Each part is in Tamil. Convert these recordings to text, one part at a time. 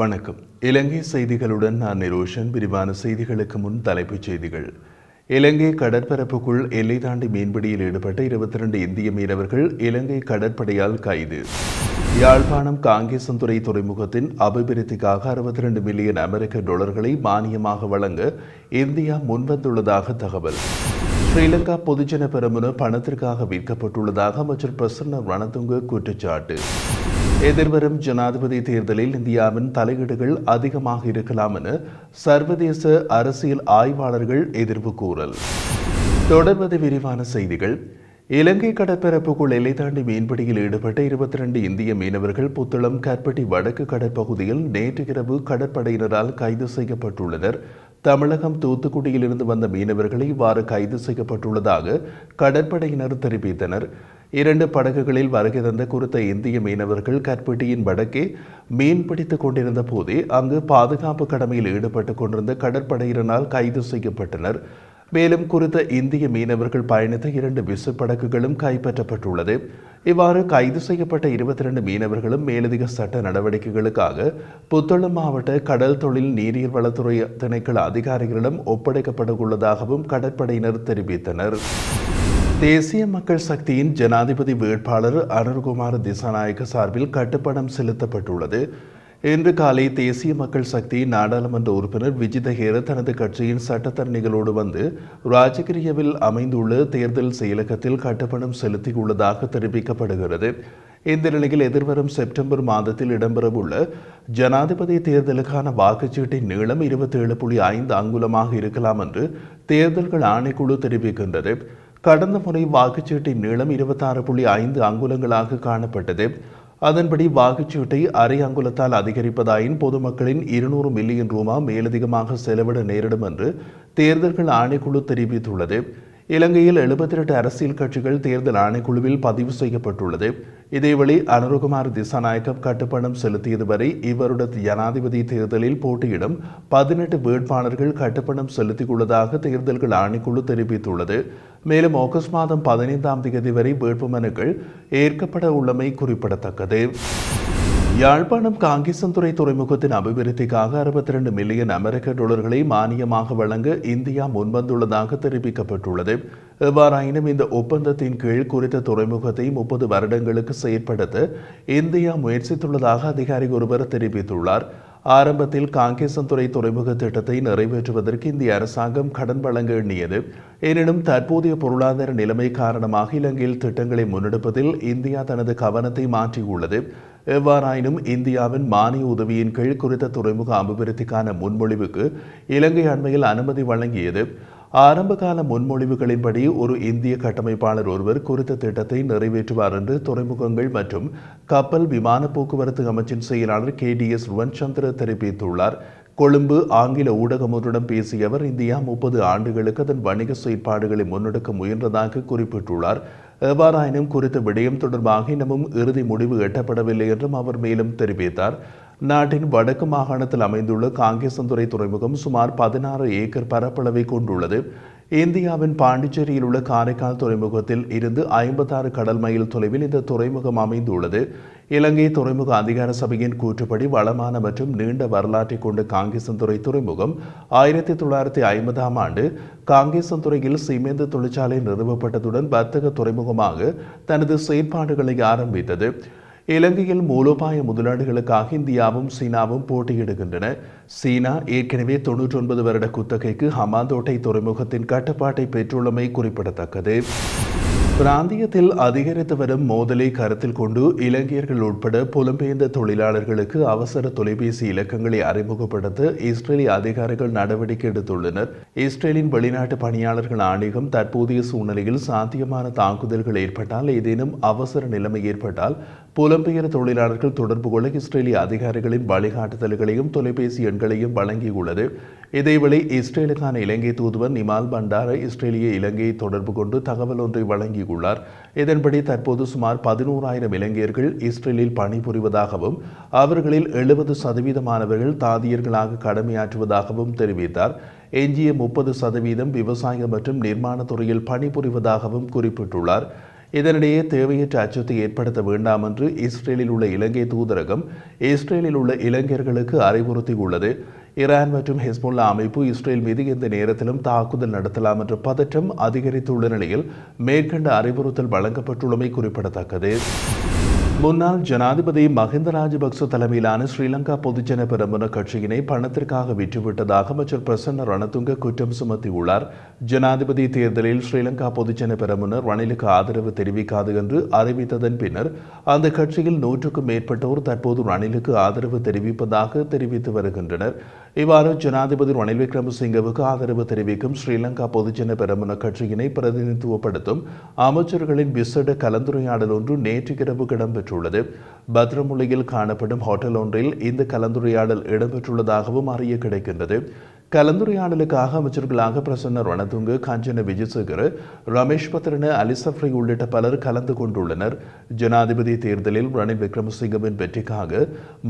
வணக்கம் இலங்கை செய்திகளுடன் நான் நிரோஷன் விரிவான செய்திகளுக்கு முன் தலைப்புச் செய்திகள் இலங்கை கடற்பரப்புக்குள் எல்லை தாண்டி மீன்பிடியில் ஈடுபட்ட இருபத்தி ரெண்டு இந்திய மீனவர்கள் இலங்கை கடற்படையால் கைது யாழ்ப்பாணம் காங்கேசந்துறை துறைமுகத்தின் அபிவிருத்திக்காக அறுபத்தி ரெண்டு மில்லியன் அமெரிக்க டாலர்களை மானியமாக வழங்க இந்தியா முன்வந்துள்ளதாக தகவல் ஸ்ரீலங்கா பொதுஜன பெருமனு பணத்திற்காக விற்கப்பட்டுள்ளதாக அமைச்சர் பிரசன்ன ரணதுங்க குற்றச்சாட்டு எதிர்வரும் ஜனாதிபதி தேர்தலில் இந்தியாவின் தலையீடுகள் அதிகமாக இருக்கலாம் என சர்வதேச அரசியல் ஆய்வாளர்கள் எதிர்வு கூறல் தொடர்வது விரிவான செய்திகள் இலங்கை கடற்பரப்புக்குள் எல்லை தாண்டி மீன்பிடியில் ஈடுபட்ட இருபத்தி ரெண்டு இந்திய மீனவர்கள் புத்தளம் கற்பட்டி வடக்கு கடற்பகுதியில் நேற்று இரவு கடற்படையினரால் கைது செய்யப்பட்டுள்ளனர் தமிழகம் தூத்துக்குடியிலிருந்து வந்த மீனவர்கள் இவ்வாறு கைது செய்யப்பட்டுள்ளதாக கடற்படையினர் தெரிவித்தனர் இரண்டு படகுகளில் வருகை தந்த குறித்த இந்திய மீனவர்கள் கற்பட்டியின் வடக்கே மீன் பிடித்துக் கொண்டிருந்த போதே அங்கு பாதுகாப்பு கடமையில் ஈடுபட்டுக் கொண்டிருந்த கடற்படையினரால் கைது செய்யப்பட்டனர் மேலும் குறித்த இந்திய மீனவர்கள் பயணித்த இரண்டு விசுப்படகுகளும் கைப்பற்றப்பட்டுள்ளது இவ்வாறு கைது செய்யப்பட்ட இருபத்தி இரண்டு மீனவர்களும் மேலதிக சட்ட நடவடிக்கைகளுக்காக புத்தளம் மாவட்ட கடல் தொழில் நீரியல் வளத்துறை திணைக்கள அதிகாரிகளிடம் ஒப்படைக்கப்பட உள்ளதாகவும் கடற்படையினர் தெரிவித்தனர் தேசிய மக்கள் சக்தியின் ஜனாதிபதி வேட்பாளர் அனர்குமார் திசாநாயக்க சார்பில் கட்டுப்பணம் செலுத்தப்பட்டுள்ளது இன்று காலை தேசிய மக்கள் சக்தி நாடாளுமன்ற உறுப்பினர் விஜித ஹேர தனது கட்சியின் சட்டத்தரணிகளோடு வந்து ராஜகிரியவில் அமைந்துள்ள தேர்தல் செயலகத்தில் கட்டுப்பணம் செலுத்தியுள்ளதாக தெரிவிக்கப்படுகிறது இந்த நிலையில் எதிர்வரும் செப்டம்பர் மாதத்தில் இடம்பெறவுள்ள ஜனாதிபதி தேர்தலுக்கான வாக்குச்சீட்டின் நீளம் இருபத்தேழு புள்ளி ஐந்து அங்குலமாக இருக்கலாம் என்று தேர்தல்கள் ஆணைக்குழு தெரிவிக்கின்றது கடந்த முறை வாக்குச்சீட்டின் நீளம் இருபத்தாறு புள்ளி ஐந்து அங்குலங்களாக காணப்பட்டது அதன்படி வாக்குச்சீட்டை அரை அங்குலத்தால் அதிகரிப்பதாயின் பொதுமக்களின் இருநூறு மில்லியன் ரூபா மேலதிகமாக செலவிட நேரிடும் என்று தேர்தல்கள் ஆணைக்குழு தெரிவித்துள்ளது இலங்கையில் எழுபத்தி எட்டு அரசியல் கட்சிகள் தேர்தல் ஆணைக்குழுவில் பதிவு செய்யப்பட்டுள்ளது இதேவேளை அனுருகுமார் திசாநாயக்கம் கட்டுப்பணம் செலுத்தியது வரை இவருடைய ஜனாதிபதி தேர்தலில் போட்டியிடும் பதினெட்டு வேட்பாளர்கள் கட்டுப்பணம் செலுத்தியுள்ளதாக தேர்தல்கள் ஆணைக்குழு தெரிவித்துள்ளது மேலும் ஆகஸ்ட் மாதம் பதினைந்தாம் தேதி வரை வேட்புமனுக்கள் ஏற்கப்பட உள்ளமை குறிப்பிடத்தக்கது யாழ்ப்பாணம் காங்கேசந்துறை துறைமுகத்தின் அபிவிருத்திக்காக அறுபத்தி ரெண்டு மில்லியன் அமெரிக்க டாலர்களை மானியமாக வழங்க இந்தியா முன்வந்துள்ளதாக தெரிவிக்கப்பட்டுள்ளது எவ்வாறாயினும் இந்த ஒப்பந்தத்தின் கீழ் குறித்த துறைமுகத்தை முப்பது வருடங்களுக்கு செயற்படுத்த இந்தியா முயற்சித்துள்ளதாக அதிகாரி ஒருவர் தெரிவித்துள்ளார் ஆரம்பத்தில் காங்கேசன் துறை துறைமுக திட்டத்தை நிறைவேற்றுவதற்கு இந்திய அரசாங்கம் கடன் வழங்க எண்ணியது எனினும் தற்போதைய பொருளாதார நிலைமை காரணமாக இலங்கையில் திட்டங்களை முன்னெடுப்பதில் இந்தியா தனது கவனத்தை மாற்றியுள்ளது எவ்வாறாயினும் இந்தியாவின் மானிய உதவியின் கீழ் குறித்த துறைமுக அபிவிருத்திக்கான முன்மொழிவுக்கு இலங்கை அண்மையில் அனுமதி வழங்கியது ஆரம்பகால முன்மொழிவுகளின்படி ஒரு இந்திய கட்டமைப்பாளர் ஒருவர் குறித்த திட்டத்தை நிறைவேற்றுவார் என்று துறைமுகங்கள் மற்றும் கப்பல் விமான போக்குவரத்து அமைச்சின் செயலாளர் கே டி எஸ் ருவன்சந்திர தெரிவித்துள்ளார் கொழும்பு ஆங்கில ஊடகம் ஒன்றுடன் பேசிய அவர் இந்தியா முப்பது ஆண்டுகளுக்கு அதன் வணிக செயற்பாடுகளை முன்னெடுக்க முயன்றதாக குறிப்பிட்டுள்ளார் எவ்வாறாயினும் குறித்த விடயம் தொடர்பாக இன்னமும் இறுதி முடிவு எட்டப்படவில்லை என்றும் அவர் மேலும் தெரிவித்தார் நாட்டின் வடக்கு மாகாணத்தில் அமைந்துள்ள காங்கேசந்துறை துறைமுகம் சுமார் பதினாறு ஏக்கர் பரப்பளவை கொண்டுள்ளது இந்தியாவின் பாண்டிச்சேரியில் உள்ள காரைக்கால் துறைமுகத்தில் இருந்து ஐம்பத்தாறு கடல் மைல் தொலைவில் இந்த துறைமுகம் அமைந்துள்ளது இலங்கை துறைமுக அதிகார சபையின் கூற்றுப்படி வளமான மற்றும் நீண்ட வரலாற்றை கொண்ட காங்கேசந்துறை துறைமுகம் ஆயிரத்தி தொள்ளாயிரத்தி ஐம்பதாம் ஆண்டு காங்கேசந்துறையில் சிமெந்து தொழிற்சாலை நிறுவப்பட்டதுடன் வர்த்தக துறைமுகமாக தனது செயற்பாடுகளை ஆரம்பித்தது இலங்கையில் மூலோபாய முதலாளிகளுக்காக இந்தியாவும் சீனாவும் போட்டியிடுகின்றன சீனா ஏற்கனவே தொன்னூற்றி ஒன்பது வருட குத்தகைக்கு ஹமாந்தோட்டை துறைமுகத்தின் கட்டுப்பாட்டை பெற்றுள்ளமை குறிப்பிடத்தக்கது பிராந்தியத்தில் அதிகரித்து வரும் மோதலை கருத்தில் கொண்டு இலங்கையர்கள் உட்பட புலம்பெயர்ந்த தொழிலாளர்களுக்கு அவசர தொலைபேசி இலக்கங்களை அறிமுகப்படுத்த இஸ்ரேலிய அதிகாரிகள் நடவடிக்கை எடுத்துள்ளனர் இஸ்ரேலின் வெளிநாட்டு பணியாளர்கள் ஆணையம் தற்போதைய சூழ்நிலையில் சாத்தியமான தாக்குதல்கள் ஏற்பட்டால் ஏதேனும் அவசர நிலைமை ஏற்பட்டால் புலம்பெயர் தொழிலாளர்கள் தொடர்பு கொள்ள இஸ்ரேலிய அதிகாரிகளின் வழிகாட்டுதல்களையும் தொலைபேசி எண்களையும் வழங்கியுள்ளது இதேவேளை இஸ்ரேலுக்கான இலங்கை தூதுவர் நிமால் பண்டார இஸ்ரேலிய இலங்கையை தொடர்பு கொண்டு தகவல் ஒன்றை வழங்கியுள்ளார் கூறியுள்ளார் இதன்படி தற்போது சுமார் பதினோராயிரம் இளைஞர்கள் இஸ்ரேலில் பணிபுரிவதாகவும் அவர்களில் எழுபது சதவீதமானவர்கள் தாதியர்களாக கடமையாற்றுவதாகவும் தெரிவித்தார் எஞ்சிய முப்பது சதவீதம் விவசாயம் மற்றும் நிர்மாணத்துறையில் பணிபுரிவதாகவும் குறிப்பிட்டுள்ளார் இதனிடையே தேவையற்ற அச்சத்தை ஏற்படுத்த வேண்டாம் என்று இஸ்ரேலில் உள்ள இலங்கை தூதரகம் இஸ்ரேலில் உள்ள இளைஞர்களுக்கு அறிவுறுத்தியுள்ளது ஈரான் மற்றும் ஹிஸ்புல்லா அமைப்பு இஸ்ரேல் மீது எந்த நேரத்திலும் தாக்குதல் நடத்தலாம் என்ற பதற்றம் அதிகரித்துள்ள நிலையில் மேற்கண்ட அறிவுறுத்தல் வழங்கப்பட்டுள்ளமை குறிப்பிடத்தக்கது முன்னாள் ஜனாதிபதி மஹிந்த ராஜபக்ச தலைமையிலான ஸ்ரீலங்கா பொதுஜன பெரமுன கட்சியினை பணத்திற்காக விற்றுவிட்டதாக அமைச்சர் பிரசன்ன ரணதுங்க குற்றம் சுமத்தியுள்ளார் ஜனாதிபதி தேர்தலில் ஸ்ரீலங்கா பொதுஜன பெரமுன ரணிலுக்கு ஆதரவு தெரிவிக்காது என்று அறிவித்ததன் பின்னர் அந்த கட்சியில் நூற்றுக்கும் மேற்பட்டோர் தற்போது ரணிலுக்கு ஆதரவு தெரிவிப்பதாக தெரிவித்து வருகின்றனர் இவ்வாறு ஜனாதிபதி ரணில் விக்ரமசிங்கவுக்கு ஆதரவு தெரிவிக்கும் ஸ்ரீலங்கா பொதுஜன பெரமுன கட்சியினை பிரதிநிதித்துவப்படுத்தும் அமைச்சர்களின் விசட கலந்துரையாடல் ஒன்று நேற்று இரவு இடம்பெற்றுள்ளது பத்ரமுலியில் காணப்படும் ஹோட்டல் ஒன்றில் இந்த கலந்துரையாடல் இடம்பெற்றுள்ளதாகவும் அறிய கிடைக்கின்றது கலந்துரையாடலுக்காக அமைச்சர்களாக பிரசன்னர் வனதுங்கு காஞ்சன விஜயசேகர் ரமேஷ் பத்ரன அலிசப்ரி உள்ளிட்ட பலர் கலந்து கொண்டுள்ளனர் ஜனாதிபதி தேர்தலில் ரணில் விக்ரமசிங்கவின் வெற்றிக்காக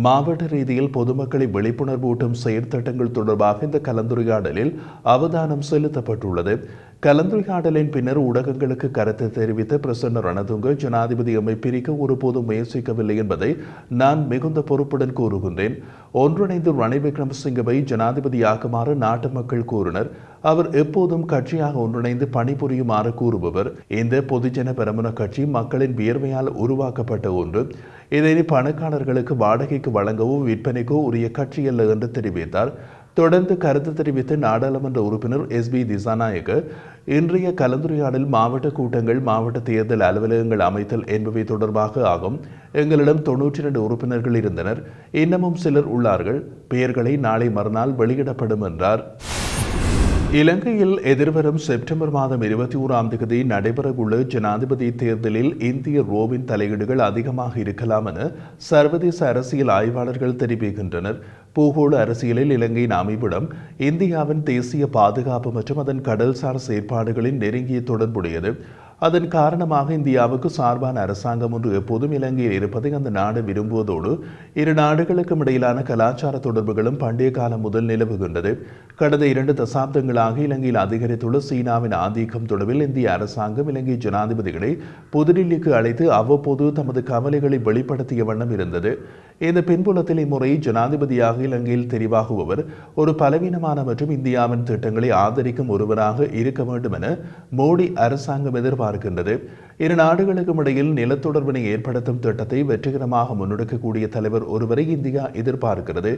மாவட்ட ரீதியில் பொதுமக்களை விழிப்புணர்வூட்டும் செயற்திட்டங்கள் தொடர்பாக இந்த கலந்துரையாடலில் அவதானம் செலுத்தப்பட்டுள்ளது கலந்துரையாடலின் பின்னர் ஊடகங்களுக்கு கருத்து தெரிவித்த பிரசன்ன ரணதுங்க ஜனாதிபதி எம்மை பிரிக்க ஒருபோதும் முயற்சிக்கவில்லை என்பதை நான் மிகுந்த பொறுப்புடன் கூறுகின்றேன் ஒன்றிணைந்து ரணில் விக்ரமசிங்கவை ஜனாதிபதியாக மாற்ற கூறுமாறு நாட்டு மக்கள் கூறினர் அவர் எப்போதும் கட்சியாக ஒன்றிணைந்து பணிபுரியுமாறு கூறுபவர் இந்த பொதுஜன பெரமுன கட்சி மக்களின் வியர்வையால் உருவாக்கப்பட்ட ஒன்று இதனை பணக்காரர்களுக்கு வாடகைக்கு வழங்கவோ விற்பனைக்கோ உரிய கட்சி அல்ல என்று தெரிவித்தார் தொடர்ந்து கருத்து தெரிவித்த நாடாளுமன்ற உறுப்பினர் எஸ் பி திசாநாயக் இன்றைய கலந்துரையாடல் மாவட்ட கூட்டங்கள் மாவட்ட தேர்தல் அலுவலகங்கள் அமைத்தல் என்பவை தொடர்பாக ஆகும் எங்களிடம் தொன்னூற்றி இரண்டு உறுப்பினர்கள் இருந்தனர் இன்னமும் சிலர் உள்ளார்கள் பெயர்களை நாளை மறுநாள் வெளியிடப்படும் என்றார் இலங்கையில் எதிர்வரும் செப்டம்பர் மாதம் இருபத்தி ஓராம் தேதி நடைபெறவுள்ள ஜனாதிபதி தேர்தலில் இந்திய ரோவின் தலையீடுகள் அதிகமாக இருக்கலாம் என சர்வதேச அரசியல் ஆய்வாளர்கள் தெரிவிக்கின்றனர் பூகோள அரசியலில் இலங்கையின் அமைவிடம் இந்தியாவின் தேசிய பாதுகாப்பு மற்றும் அதன் கடல்சார் செயற்பாடுகளின் நெருங்கிய தொடர்புடையது அதன் காரணமாக இந்தியாவுக்கு சார்பான அரசாங்கம் ஒன்று எப்போதும் இலங்கையில் இருப்பதை அந்த நாடு விரும்புவதோடு இரு நாடுகளுக்கும் இடையிலான கலாச்சார தொடர்புகளும் பண்டைய காலம் முதல் நிலவுகின்றது கடந்த இரண்டு தசாப்தங்களாக இலங்கையில் அதிகரித்துள்ள சீனாவின் ஆதிக்கம் தொடர்பில் இந்திய அரசாங்கம் இலங்கை ஜனாதிபதிகளை புதுடில்லிக்கு அழைத்து அவ்வப்போது தமது கவலைகளை வெளிப்படுத்திய வண்ணம் இருந்தது இந்த பின்புலத்தில் இம்முறை ஜனாதிபதியாக இலங்கையில் தெரிவாகுபவர் ஒரு பலவீனமான மற்றும் இந்தியாவின் திட்டங்களை ஆதரிக்கும் ஒருவராக இருக்க வேண்டும் என மோடி அரசாங்கம் எதிர்பார்க்கின்றது இரு நாடுகளுக்கும் இடையில் நிலத்தொடர்பினை ஏற்படுத்தும் திட்டத்தை வெற்றிகரமாக முன்னெடுக்கக்கூடிய தலைவர் ஒருவரை இந்தியா எதிர்பார்க்கிறது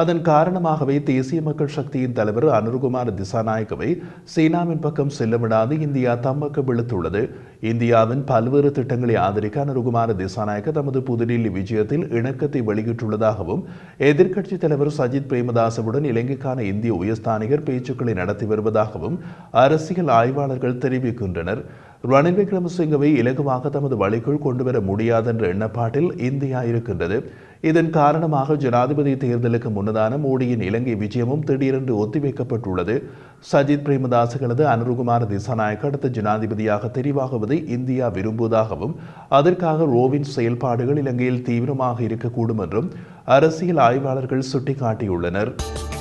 அதன் காரணமாகவே தேசிய மக்கள் சக்தியின் தலைவர் அனுர்குமார் திசாநாயக்கவை சீனாவின் பக்கம் செல்லவிடாது இந்தியா தம்மக்கு விழுத்துள்ளது இந்தியாவின் பல்வேறு திட்டங்களை ஆதரிக்க அனுர்குமார் திசாநாயக்க தமது புதுடில்லி விஜயத்தில் இணக்கத்தை கருத்தை வெளியிட்டுள்ளதாகவும் எதிர்க்கட்சித் தலைவர் சஜித் பிரேமதாசவுடன் இலங்கைக்கான இந்திய உயர்ஸ்தானிகர் பேச்சுக்களை நடத்தி வருவதாகவும் அரசியல் ஆய்வாளர்கள் தெரிவிக்கின்றனர் ரணில் விக்ரமசிங்கவை இலகுவாக தமது வழிக்குள் கொண்டுவர முடியாது என்ற எண்ணப்பாட்டில் இந்தியா இருக்கின்றது இதன் காரணமாக ஜனாதிபதி தேர்தலுக்கு முன்னதான மோடியின் இலங்கை விஜயமும் திடீரென்று ஒத்திவைக்கப்பட்டுள்ளது சஜித் பிரேமதாசுகளது அனுருகுமார் திசாநாயக் அடுத்த ஜனாதிபதியாக தெரிவாகுவதை இந்தியா விரும்புவதாகவும் அதற்காக ரோவின் செயல்பாடுகள் இலங்கையில் தீவிரமாக இருக்கக்கூடும் என்றும் அரசியல் ஆய்வாளர்கள் சுட்டிக்காட்டியுள்ளனர்